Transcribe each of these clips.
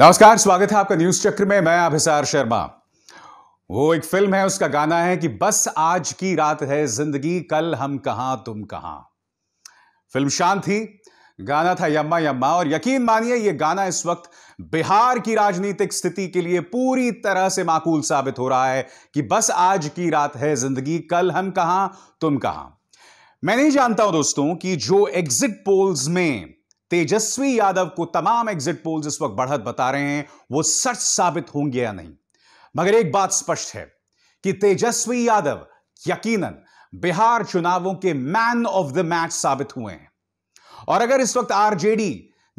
नमस्कार स्वागत है आपका न्यूज चक्र में मैं अभिसार शर्मा वो एक फिल्म है उसका गाना है कि बस आज की रात है जिंदगी कल हम कहां तुम कहां फिल्म शांत थी गाना था यम्मा यम्मा और यकीन मानिए यह गाना इस वक्त बिहार की राजनीतिक स्थिति के लिए पूरी तरह से माकूल साबित हो रहा है कि बस आज की रात है जिंदगी कल हम कहां तुम कहां मैं नहीं जानता हूं दोस्तों कि जो एग्जिट पोल्स में तेजस्वी यादव को तमाम एग्जिट पोल्स इस वक्त बढ़त बता रहे हैं वो सच साबित होंगे या नहीं मगर एक बात स्पष्ट है कि तेजस्वी यादव यकीनन बिहार चुनावों के मैन ऑफ द मैच साबित हुए हैं और अगर इस वक्त आरजेडी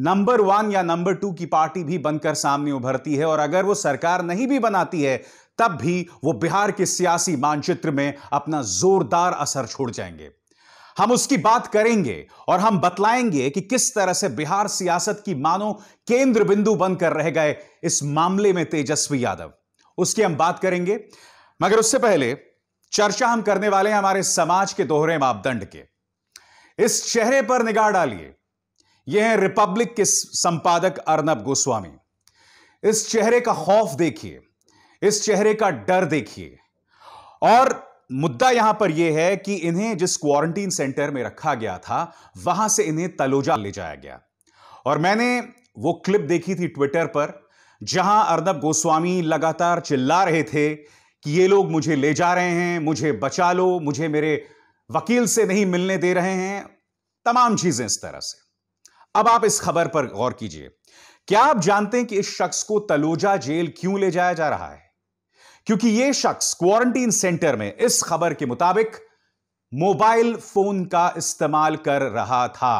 नंबर वन या नंबर टू की पार्टी भी बनकर सामने उभरती है और अगर वो सरकार नहीं भी बनाती है तब भी वो बिहार के सियासी मानचित्र में अपना जोरदार असर छोड़ जाएंगे हम उसकी बात करेंगे और हम बतलाएंगे कि किस तरह से बिहार सियासत की मानो केंद्र बिंदु बनकर रह गए इस मामले में तेजस्वी यादव उसकी हम बात करेंगे मगर उससे पहले चर्चा हम करने वाले हैं हमारे समाज के दोहरे मापदंड के इस चेहरे पर निगाह डालिए यह है रिपब्लिक के संपादक अर्नब गोस्वामी इस चेहरे का खौफ देखिए इस चेहरे का डर देखिए और मुद्दा यहां पर यह है कि इन्हें जिस क्वारंटीन सेंटर में रखा गया था वहां से इन्हें तलोजा ले जाया गया और मैंने वो क्लिप देखी थी ट्विटर पर जहां अर्नब गोस्वामी लगातार चिल्ला रहे थे कि ये लोग मुझे ले जा रहे हैं मुझे बचा लो मुझे मेरे वकील से नहीं मिलने दे रहे हैं तमाम चीजें इस तरह से अब आप इस खबर पर गौर कीजिए क्या आप जानते हैं कि इस शख्स को तलोजा जेल क्यों ले जाया जा रहा है क्योंकि यह शख्स क्वारंटीन सेंटर में इस खबर के मुताबिक मोबाइल फोन का इस्तेमाल कर रहा था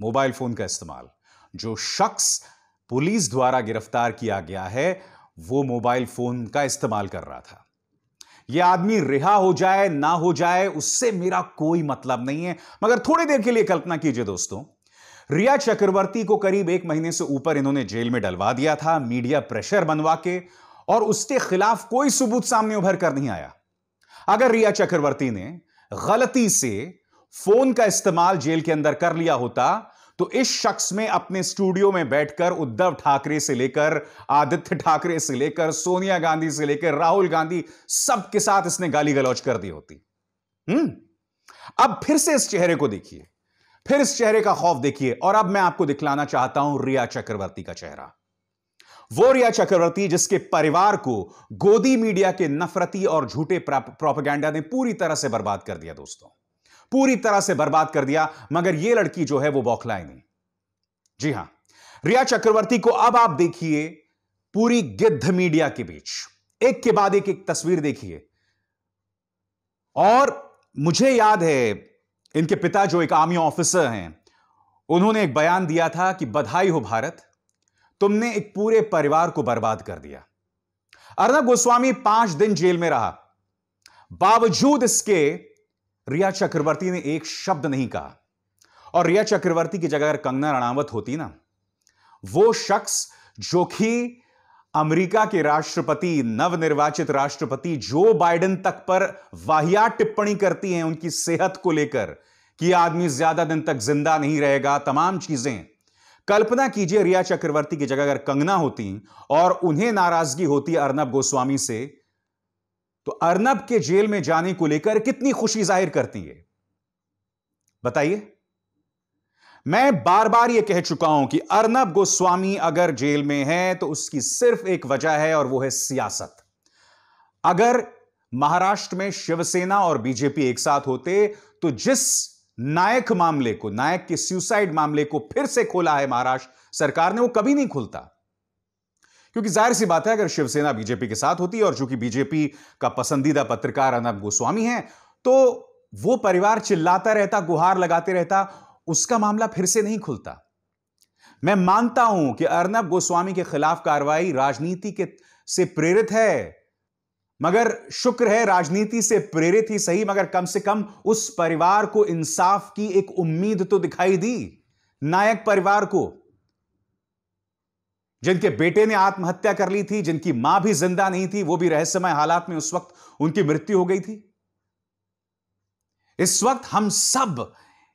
मोबाइल फोन का इस्तेमाल जो शख्स पुलिस द्वारा गिरफ्तार किया गया है वो मोबाइल फोन का इस्तेमाल कर रहा था यह आदमी रिहा हो जाए ना हो जाए उससे मेरा कोई मतलब नहीं है मगर थोड़ी देर के लिए कल्पना कीजिए दोस्तों रिया चक्रवर्ती को करीब एक महीने से ऊपर इन्होंने जेल में डलवा दिया था मीडिया प्रेशर बनवा के और उसके खिलाफ कोई सबूत सामने उभर कर नहीं आया अगर रिया चक्रवर्ती ने गलती से फोन का इस्तेमाल जेल के अंदर कर लिया होता तो इस शख्स में अपने स्टूडियो में बैठकर उद्धव ठाकरे से लेकर आदित्य ठाकरे से लेकर सोनिया गांधी से लेकर राहुल गांधी सबके साथ इसने गाली गलौज कर दी होती हम्म अब फिर से इस चेहरे को देखिए फिर इस चेहरे का खौफ देखिए और अब मैं आपको दिखलाना चाहता हूं रिया चक्रवर्ती का चेहरा वो रिया चक्रवर्ती जिसके परिवार को गोदी मीडिया के नफरती और झूठे प्रोपेगेंडा ने पूरी तरह से बर्बाद कर दिया दोस्तों पूरी तरह से बर्बाद कर दिया मगर यह लड़की जो है वो बौखलाई नहीं जी हां रिया चक्रवर्ती को अब आप देखिए पूरी गिद्ध मीडिया के बीच एक के बाद एक एक तस्वीर देखिए और मुझे याद है इनके पिता जो एक आर्मी ऑफिसर हैं उन्होंने एक बयान दिया था कि बधाई हो भारत तुमने एक पूरे परिवार को बर्बाद कर दिया अर्नब गोस्वामी पांच दिन जेल में रहा बावजूद इसके रिया चक्रवर्ती ने एक शब्द नहीं कहा और रिया चक्रवर्ती की जगह अगर कंगना रणावत होती ना वो शख्स जो कि अमेरिका के राष्ट्रपति नवनिर्वाचित राष्ट्रपति जो बाइडेन तक पर वाहिया टिप्पणी करती हैं उनकी सेहत को लेकर कि आदमी ज्यादा दिन तक जिंदा नहीं रहेगा तमाम चीजें कल्पना कीजिए रिया चक्रवर्ती की जगह अगर कंगना होती और उन्हें नाराजगी होती अर्नब गोस्वामी से तो अर्नब के जेल में जाने को लेकर कितनी खुशी जाहिर करती है बताइए मैं बार बार यह कह चुका हूं कि अर्नब गोस्वामी अगर जेल में है तो उसकी सिर्फ एक वजह है और वो है सियासत अगर महाराष्ट्र में शिवसेना और बीजेपी एक साथ होते तो जिस नायक मामले को नायक के सुसाइड मामले को फिर से खोला है महाराष्ट्र सरकार ने वो कभी नहीं खुलता क्योंकि जाहिर सी बात है अगर शिवसेना बीजेपी के साथ होती है और चूंकि बीजेपी का पसंदीदा पत्रकार अनब गोस्वामी है तो वो परिवार चिल्लाता रहता गुहार लगाते रहता उसका मामला फिर से नहीं खुलता मैं मानता हूं कि अर्नब गोस्वामी के खिलाफ कार्रवाई राजनीति के से प्रेरित है मगर शुक्र है राजनीति से प्रेरित ही सही मगर कम से कम उस परिवार को इंसाफ की एक उम्मीद तो दिखाई दी नायक परिवार को जिनके बेटे ने आत्महत्या कर ली थी जिनकी मां भी जिंदा नहीं थी वो भी रहस्यमय हालात में उस वक्त उनकी मृत्यु हो गई थी इस वक्त हम सब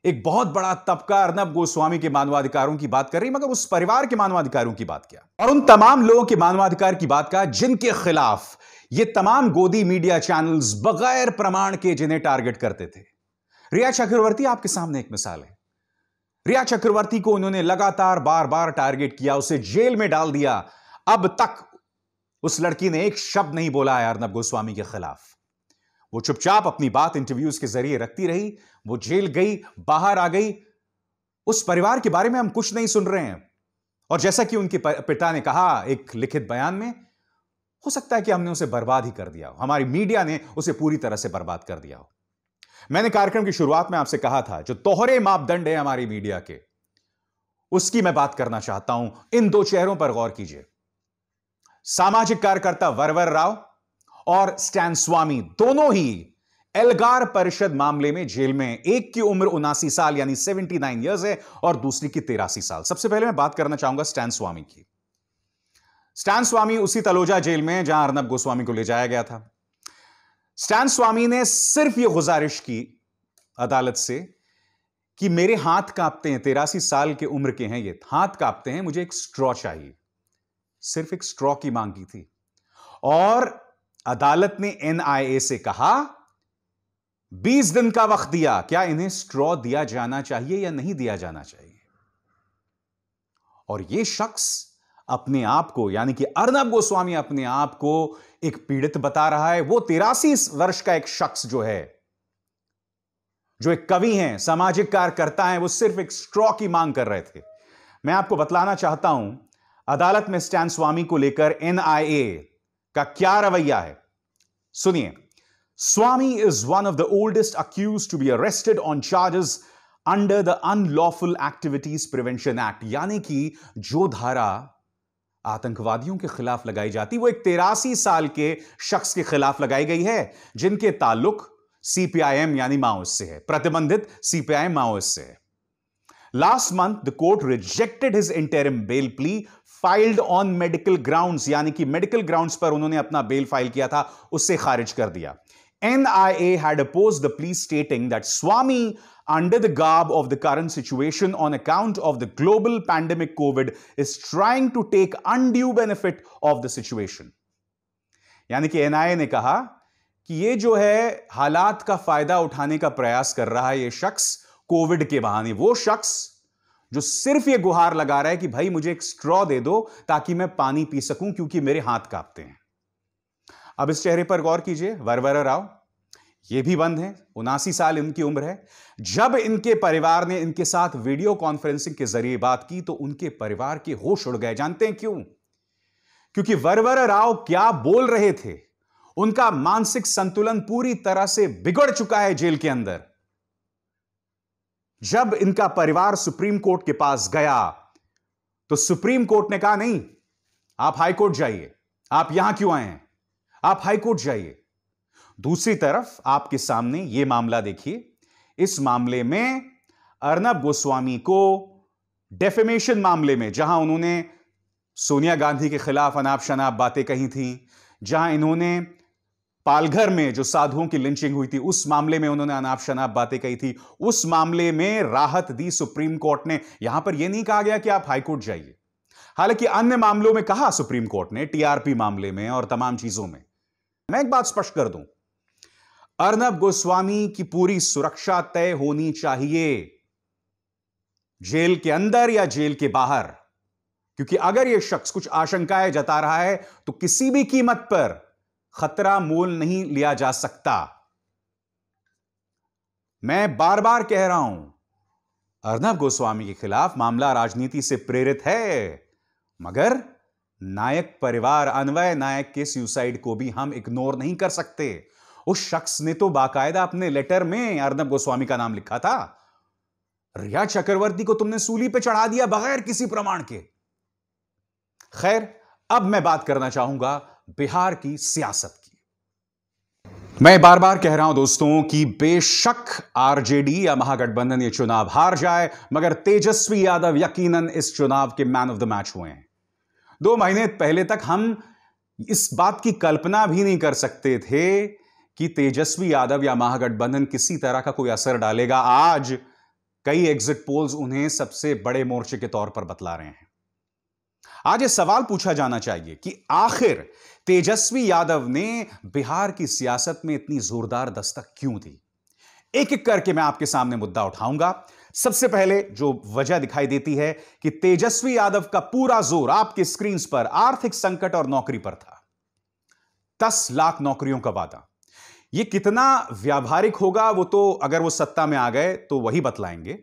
एक बहुत बड़ा तबका अर्नब गोस्वामी के मानवाधिकारों की बात कर रही मगर उस परिवार के मानवाधिकारों की बात किया और उन तमाम लोगों के मानवाधिकार की बात कहा जिनके खिलाफ ये तमाम गोदी मीडिया चैनल्स बगैर प्रमाण के जिन्हें टारगेट करते थे रिया चक्रवर्ती आपके सामने एक मिसाल है रिया चक्रवर्ती को उन्होंने लगातार बार बार टारगेट किया उसे जेल में डाल दिया अब तक उस लड़की ने एक शब्द नहीं बोला है अर्नब गोस्वामी के खिलाफ वो चुपचाप अपनी बात इंटरव्यूज के जरिए रखती रही वो जेल गई बाहर आ गई उस परिवार के बारे में हम कुछ नहीं सुन रहे हैं और जैसा कि उनके पिता ने कहा एक लिखित बयान में हो सकता है कि हमने उसे बर्बाद ही कर दिया हो हमारी मीडिया ने उसे पूरी तरह से बर्बाद कर दिया हो मैंने कार्यक्रम की शुरुआत में आपसे कहा था जो दोहरे मापदंड है हमारी मीडिया के उसकी मैं बात करना चाहता हूं इन दो चेहरों पर गौर कीजिए सामाजिक कार्यकर्ता वरवर राव और स्टैन स्वामी दोनों ही एल्गार परिषद मामले में जेल में एक की उम्र उनासी साल यानी 79 इयर्स है और दूसरी की तेरासी साल सबसे पहले मैं बात करना चाहूंगा स्टैन स्वामी की स्टैन स्वामी उसी तलोजा जेल में जहां अर्नब गोस्वामी को ले जाया गया था स्टैन स्वामी ने सिर्फ यह गुजारिश की अदालत से कि मेरे हाथ कांपते हैं तेरासी साल के उम्र के हैं ये हाथ कांपते हैं मुझे एक स्ट्रॉ चाहिए सिर्फ एक स्ट्रॉ की मांग की थी और अदालत ने एनआईए से कहा बीस दिन का वक्त दिया क्या इन्हें स्ट्रॉ दिया जाना चाहिए या नहीं दिया जाना चाहिए और यह शख्स अपने आप को यानी कि अर्नब गोस्वामी अपने आप को एक पीड़ित बता रहा है वो तिरासी वर्ष का एक शख्स जो है जो एक कवि हैं सामाजिक कार्यकर्ता हैं वो सिर्फ एक स्ट्रॉ की मांग कर रहे थे मैं आपको बतलाना चाहता हूं अदालत में स्टैन स्वामी को लेकर एनआईए का क्या रवैया है सुनिए Swami is one of the oldest accused to be arrested on charges under the unlawful activities prevention act यानी कि जो धारा आतंकवादियों के खिलाफ लगाई जाती वो एक तेरासी साल के शख्स के खिलाफ लगाई गई है जिनके ताल्लुक सीपीआईएम यानी माओस से है प्रतिबंधित सीपीआईएम माओस से है last month the court rejected his interim bail plea filed on medical grounds यानी कि मेडिकल ग्राउंड्स पर उन्होंने अपना बेल फाइल किया था उससे खारिज कर दिया NIA had opposed the plea, stating that Swami, under the garb of the current situation on account of the global pandemic COVID, is trying to take undue benefit of the situation. यानी कि NIA ने कहा कि ये जो है हालात का फायदा उठाने का प्रयास कर रहा है ये शख्स कोविड के बहाने वो शख्स जो सिर्फ ये गुहार लगा रहा है कि भाई मुझे एक स्ट्रॉ दे दो ताकि मैं पानी पी सकूं क्योंकि मेरे हाथ कांपते हैं अब इस चेहरे पर गौर कीजिए वरवर राव ये भी बंद है उनासी साल इनकी उम्र है जब इनके परिवार ने इनके साथ वीडियो कॉन्फ्रेंसिंग के जरिए बात की तो उनके परिवार के होश उड़ गए जानते हैं क्यों क्योंकि वरवर राव क्या बोल रहे थे उनका मानसिक संतुलन पूरी तरह से बिगड़ चुका है जेल के अंदर जब इनका परिवार सुप्रीम कोर्ट के पास गया तो सुप्रीम कोर्ट ने कहा नहीं आप हाई कोर्ट जाइए आप यहां क्यों आए हैं आप हाईकोर्ट जाइए दूसरी तरफ आपके सामने यह मामला देखिए इस मामले में अर्नब गोस्वामी को डेफेमेशन मामले में जहां उन्होंने सोनिया गांधी के खिलाफ अनाप शनाप बातें कही थी जहां इन्होंने पालघर में जो साधुओं की लिंचिंग हुई थी उस मामले में उन्होंने अनाप शनाप बातें कही थी उस मामले में राहत दी सुप्रीम कोर्ट ने यहां पर यह नहीं कहा गया कि आप हाईकोर्ट जाइए हालांकि अन्य मामलों में कहा सुप्रीम कोर्ट ने टीआरपी मामले में और तमाम चीजों में मैं एक बात स्पष्ट कर दूं अर्नब गोस्वामी की पूरी सुरक्षा तय होनी चाहिए जेल के अंदर या जेल के बाहर क्योंकि अगर यह शख्स कुछ आशंकाएं जता रहा है तो किसी भी कीमत पर खतरा मोल नहीं लिया जा सकता मैं बार बार कह रहा हूं अर्नब गोस्वामी के खिलाफ मामला राजनीति से प्रेरित है मगर नायक परिवार अनवय नायक के सुसाइड को भी हम इग्नोर नहीं कर सकते उस शख्स ने तो बाकायदा अपने लेटर में अर्नब गोस्वामी का नाम लिखा था रिया चक्रवर्ती को तुमने सूली पे चढ़ा दिया बगैर किसी प्रमाण के खैर अब मैं बात करना चाहूंगा बिहार की सियासत की मैं बार बार कह रहा हूं दोस्तों कि बेशक आरजेडी या महागठबंधन ये चुनाव हार जाए मगर तेजस्वी यादव यकीनन इस चुनाव के मैन ऑफ द मैच हुए हैं दो महीने पहले तक हम इस बात की कल्पना भी नहीं कर सकते थे कि तेजस्वी यादव या महागठबंधन किसी तरह का कोई असर डालेगा आज कई एग्जिट पोल्स उन्हें सबसे बड़े मोर्चे के तौर पर बतला रहे हैं आज ये सवाल पूछा जाना चाहिए कि आखिर तेजस्वी यादव ने बिहार की सियासत में इतनी जोरदार दस्तक क्यों दी एक एक करके मैं आपके सामने मुद्दा उठाऊंगा सबसे पहले जो वजह दिखाई देती है कि तेजस्वी यादव का पूरा जोर आपके स्क्रीन पर आर्थिक संकट और नौकरी पर था दस लाख नौकरियों का वादा यह कितना व्यावहारिक होगा वो तो अगर वो सत्ता में आ गए तो वही बतलाएंगे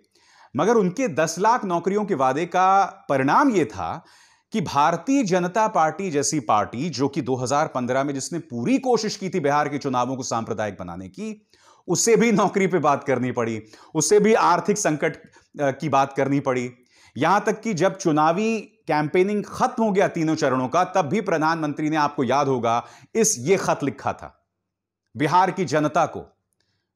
मगर उनके दस लाख नौकरियों के वादे का परिणाम यह था कि भारतीय जनता पार्टी जैसी पार्टी जो कि 2015 में जिसने पूरी कोशिश की थी बिहार के चुनावों को सांप्रदायिक बनाने की उससे भी नौकरी पे बात करनी पड़ी उससे भी आर्थिक संकट की बात करनी पड़ी यहां तक कि जब चुनावी कैंपेनिंग खत्म हो गया तीनों चरणों का तब भी प्रधानमंत्री ने आपको याद होगा इस ये खत लिखा था बिहार की जनता को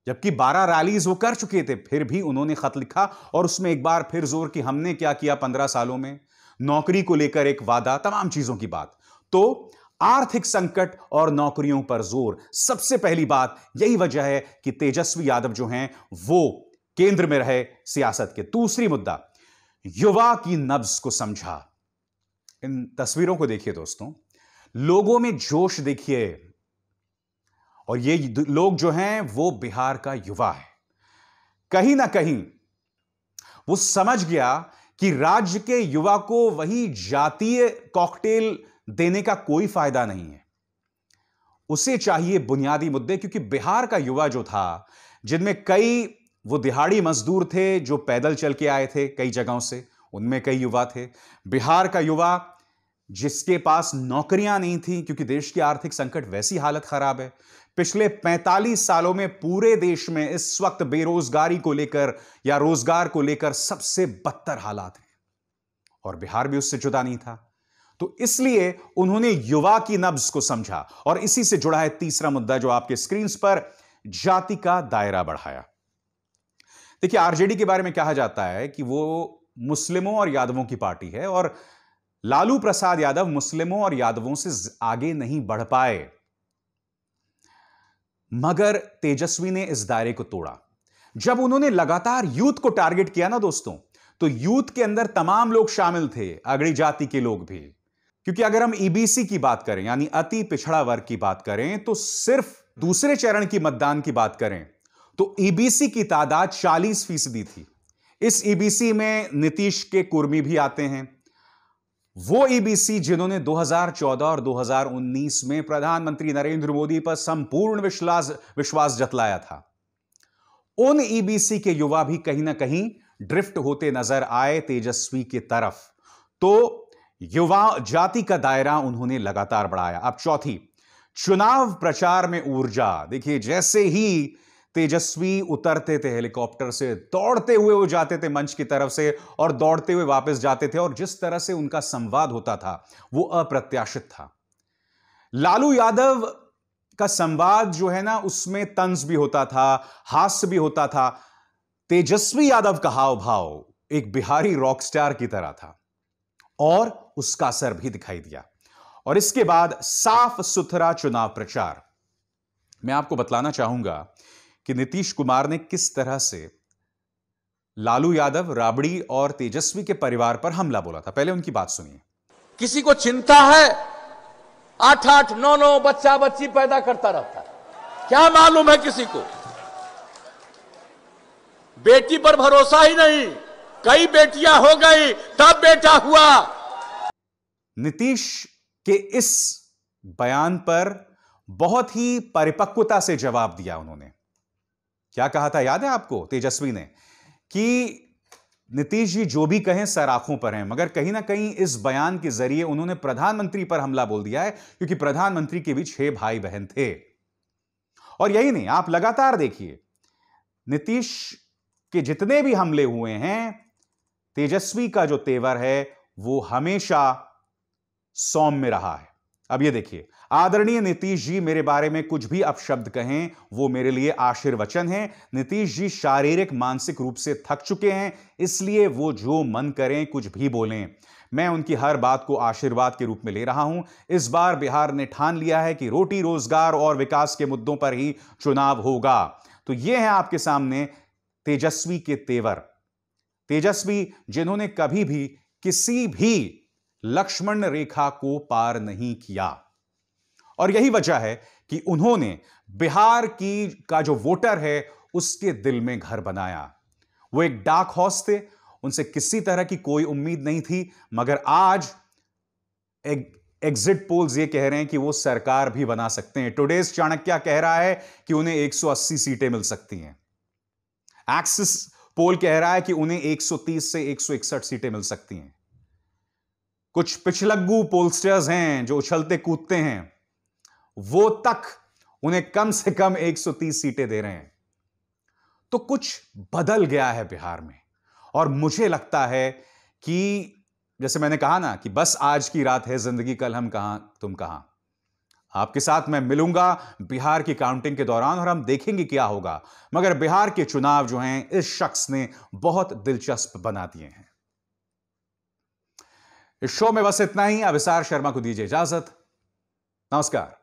जबकि 12 रैलीज वो कर चुके थे फिर भी उन्होंने खत लिखा और उसमें एक बार फिर जोर कि हमने क्या किया पंद्रह सालों में नौकरी को लेकर एक वादा तमाम चीजों की बात तो आर्थिक संकट और नौकरियों पर जोर सबसे पहली बात यही वजह है कि तेजस्वी यादव जो हैं वो केंद्र में रहे सियासत के दूसरी मुद्दा युवा की नब्ज को समझा इन तस्वीरों को देखिए दोस्तों लोगों में जोश देखिए और ये लोग जो हैं वो बिहार का युवा है कहीं ना कहीं वो समझ गया कि राज्य के युवा को वही जातीय कॉकटेल देने का कोई फायदा नहीं है उसे चाहिए बुनियादी मुद्दे क्योंकि बिहार का युवा जो था जिनमें कई वो दिहाड़ी मजदूर थे जो पैदल चल के आए थे कई जगहों से उनमें कई युवा थे बिहार का युवा जिसके पास नौकरियां नहीं थी क्योंकि देश की आर्थिक संकट वैसी हालत खराब है पिछले 45 सालों में पूरे देश में इस वक्त बेरोजगारी को लेकर या रोजगार को लेकर सबसे बदतर हालात हैं और बिहार भी उससे जुदा नहीं था तो इसलिए उन्होंने युवा की नब्ज को समझा और इसी से जुड़ा है तीसरा मुद्दा जो आपके स्क्रीन पर जाति का दायरा बढ़ाया देखिए आरजेडी के बारे में कहा जाता है कि वो मुस्लिमों और यादवों की पार्टी है और लालू प्रसाद यादव मुस्लिमों और यादवों से आगे नहीं बढ़ पाए मगर तेजस्वी ने इस दायरे को तोड़ा जब उन्होंने लगातार यूथ को टारगेट किया ना दोस्तों तो यूथ के अंदर तमाम लोग शामिल थे अगड़ी जाति के लोग भी क्योंकि अगर हम ईबीसी e की बात करें यानी अति पिछड़ा वर्ग की बात करें तो सिर्फ दूसरे चरण की मतदान की बात करें तो ईबीसी e की तादाद 40 फीसदी थी इस ईबीसी e में नीतीश के कुर्मी भी आते हैं वो ईबीसी जिन्होंने 2014 और 2019 में प्रधानमंत्री नरेंद्र मोदी पर संपूर्ण विश्वास विश्वास जतलाया था उन ईबीसी के युवा भी कहीं ना कहीं ड्रिफ्ट होते नजर आए तेजस्वी की तरफ तो युवा जाति का दायरा उन्होंने लगातार बढ़ाया अब चौथी चुनाव प्रचार में ऊर्जा देखिए जैसे ही तेजस्वी उतरते थे हेलीकॉप्टर से दौड़ते हुए वो जाते थे मंच की तरफ से और दौड़ते हुए वापस जाते थे और जिस तरह से उनका संवाद होता था वो अप्रत्याशित था लालू यादव का संवाद जो है ना उसमें तंज भी होता था हास्य भी होता था तेजस्वी यादव का हाव भाव एक बिहारी रॉकस्टार की तरह था और उसका असर भी दिखाई दिया और इसके बाद साफ सुथरा चुनाव प्रचार मैं आपको बतलाना चाहूंगा कि नीतीश कुमार ने किस तरह से लालू यादव राबड़ी और तेजस्वी के परिवार पर हमला बोला था पहले उनकी बात सुनिए किसी को चिंता है आठ आठ नौ नौ बच्चा बच्ची पैदा करता रहता है क्या मालूम है किसी को बेटी पर भरोसा ही नहीं कई बेटियां हो गई तब बेटा हुआ नीतीश के इस बयान पर बहुत ही परिपक्वता से जवाब दिया उन्होंने क्या कहा था याद है आपको तेजस्वी ने कि नीतीश जी जो भी कहें सर आंखों पर हैं मगर कहीं ना कहीं इस बयान के जरिए उन्होंने प्रधानमंत्री पर हमला बोल दिया है क्योंकि प्रधानमंत्री के भी छह भाई बहन थे और यही नहीं आप लगातार देखिए नीतीश के जितने भी हमले हुए हैं तेजस्वी का जो तेवर है वो हमेशा सौम में रहा है अब ये देखिए आदरणीय नीतीश जी मेरे बारे में कुछ भी अपशब्द कहें वो मेरे लिए आशीर्वचन है नीतीश जी शारीरिक मानसिक रूप से थक चुके हैं इसलिए वो जो मन करें कुछ भी बोलें मैं उनकी हर बात को आशीर्वाद के रूप में ले रहा हूं इस बार बिहार ने ठान लिया है कि रोटी रोजगार और विकास के मुद्दों पर ही चुनाव होगा तो ये है आपके सामने तेजस्वी के तेवर तेजस्वी जिन्होंने कभी भी किसी भी लक्ष्मण रेखा को पार नहीं किया और यही वजह है कि उन्होंने बिहार की का जो वोटर है उसके दिल में घर बनाया वो एक डार्क हॉस थे उनसे किसी तरह की कोई उम्मीद नहीं थी मगर आज एक एग्जिट पोल्स ये कह रहे हैं कि वो सरकार भी बना सकते हैं टुडेज चाणक्य कह रहा है कि उन्हें 180 सीटें मिल सकती हैं एक्सिस पोल कह रहा है कि उन्हें 130 से 161 सीटें मिल सकती हैं कुछ पिछलग्गू पोलस्टर्स हैं जो उछलते कूदते हैं वो तक उन्हें कम से कम 130 सीटें दे रहे हैं तो कुछ बदल गया है बिहार में और मुझे लगता है कि जैसे मैंने कहा ना कि बस आज की रात है जिंदगी कल हम कहा तुम कहा आपके साथ मैं मिलूंगा बिहार की काउंटिंग के दौरान और हम देखेंगे क्या होगा मगर बिहार के चुनाव जो हैं इस शख्स ने बहुत दिलचस्प बना दिए हैं इस शो में बस इतना ही अभिसार शर्मा को दीजिए इजाजत नमस्कार